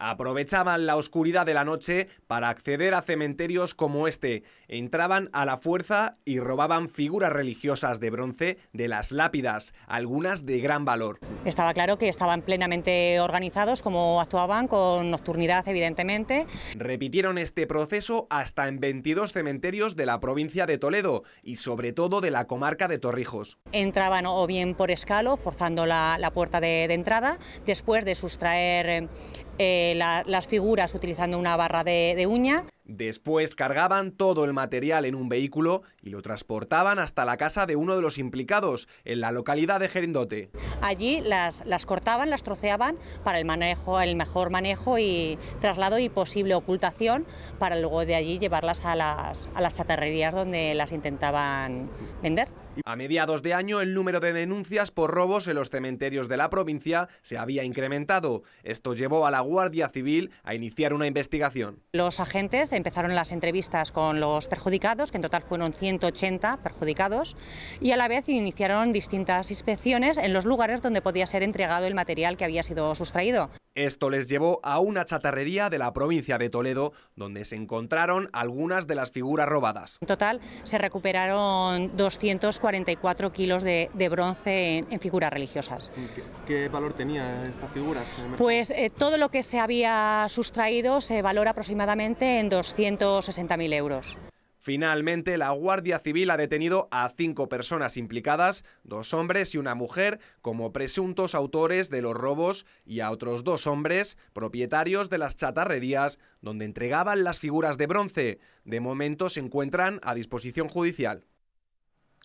aprovechaban la oscuridad de la noche para acceder a cementerios como este. Entraban a la fuerza y robaban figuras religiosas de bronce de las lápidas, algunas de gran valor. Estaba claro que estaban plenamente organizados, como actuaban, con nocturnidad evidentemente. Repitieron este proceso hasta en 22 cementerios de la provincia de Toledo y sobre todo de la comarca de Torrijos. Entraban o bien por escalo, forzando la, puerta de, entrada, después de sustraer... Eh, las figuras utilizando una barra de uña. Después cargaban todo el material en un vehículo y lo transportaban hasta la casa de uno de los implicados, en la localidad de Gerindote. Allí las, cortaban, las troceaban para el, manejo, el mejor manejo y traslado y posible ocultación para luego de allí llevarlas a las, a las chatarrerías donde las intentaban vender. A mediados de año, el número de denuncias por robos en los cementerios de la provincia se había incrementado. Esto llevó a la Guardia Civil a iniciar una investigación. Los agentes empezaron las entrevistas con los perjudicados, que en total fueron 180 perjudicados, y a la vez iniciaron distintas inspecciones en los lugares donde podía ser entregado el material que había sido sustraído. Esto les llevó a una chatarrería de la provincia de Toledo, donde se encontraron algunas de las figuras robadas. En total se recuperaron 244 kilos de, bronce en, figuras religiosas. ¿Qué, valor tenían estas figuras? Pues eh, todo lo que se había sustraído se valora aproximadamente en dos 160.000 euros. Finalmente, la Guardia Civil ha detenido a cinco personas implicadas, dos hombres y una mujer, como presuntos autores de los robos y a otros dos hombres, propietarios de las chatarrerías donde entregaban las figuras de bronce. De momento se encuentran a disposición judicial.